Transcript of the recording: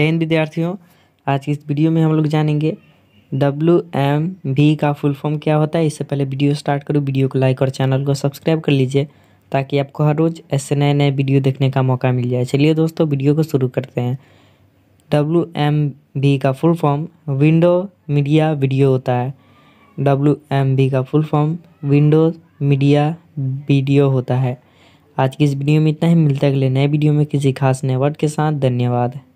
जय हिंद विद्यार्थियों आज की इस वीडियो में हम लोग जानेंगे डब्ल्यू एम भी का फुल फॉर्म क्या होता है इससे पहले वीडियो स्टार्ट करो वीडियो को लाइक और चैनल को सब्सक्राइब कर लीजिए ताकि आपको हर रोज़ ऐसे नए नए वीडियो देखने का मौका मिल जाए चलिए दोस्तों वीडियो को शुरू करते हैं डब्ल्यू एम भी का full form window media video होता है डब्ल्यू एम भी का full form window media video होता है आज की इस वीडियो में इतना ही मिलता है अगले नए वीडियो में किसी खास नए वर्ड के साथ धन्यवाद